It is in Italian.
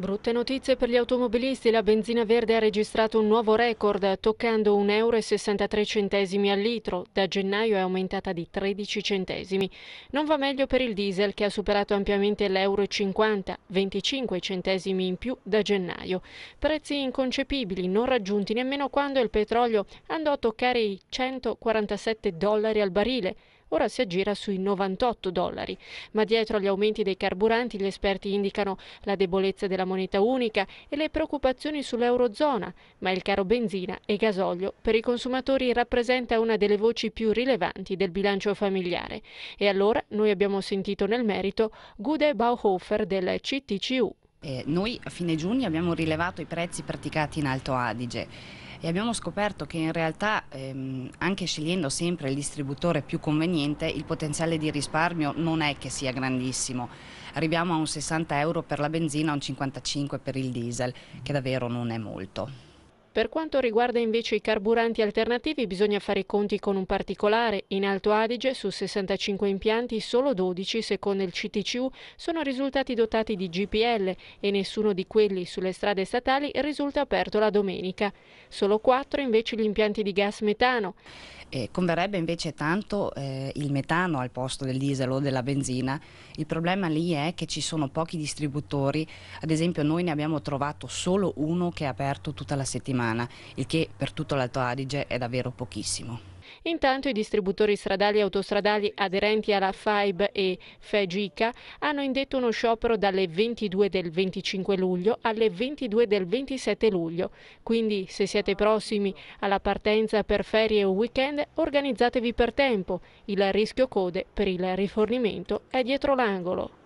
Brutte notizie per gli automobilisti, la benzina verde ha registrato un nuovo record, toccando 1,63 euro al litro, da gennaio è aumentata di 13 centesimi. Non va meglio per il diesel che ha superato ampiamente l'euro 50, 25 centesimi in più da gennaio. Prezzi inconcepibili, non raggiunti nemmeno quando il petrolio andò a toccare i 147 dollari al barile, ora si aggira sui 98 dollari. Ma dietro agli aumenti dei carburanti gli esperti indicano la debolezza della moneta unica e le preoccupazioni sull'eurozona, ma il caro benzina e gasolio per i consumatori rappresenta una delle voci più rilevanti del bilancio familiare. E allora noi abbiamo sentito nel merito Gude Bauhofer del CTCU. Eh, noi a fine giugno abbiamo rilevato i prezzi praticati in Alto Adige e abbiamo scoperto che in realtà ehm, anche scegliendo sempre il distributore più conveniente il potenziale di risparmio non è che sia grandissimo. Arriviamo a un 60 euro per la benzina, a un 55 per il diesel, che davvero non è molto. Per quanto riguarda invece i carburanti alternativi bisogna fare i conti con un particolare. In Alto Adige su 65 impianti solo 12, secondo il CTCU, sono risultati dotati di GPL e nessuno di quelli sulle strade statali risulta aperto la domenica. Solo 4 invece gli impianti di gas metano. Eh, converrebbe invece tanto eh, il metano al posto del diesel o della benzina. Il problema lì è che ci sono pochi distributori, ad esempio noi ne abbiamo trovato solo uno che è aperto tutta la settimana, il che per tutto l'Alto Adige è davvero pochissimo. Intanto i distributori stradali e autostradali aderenti alla FAIB e FEGICA hanno indetto uno sciopero dalle 22 del 25 luglio alle 22 del 27 luglio. Quindi se siete prossimi alla partenza per ferie o weekend organizzatevi per tempo. Il rischio code per il rifornimento è dietro l'angolo.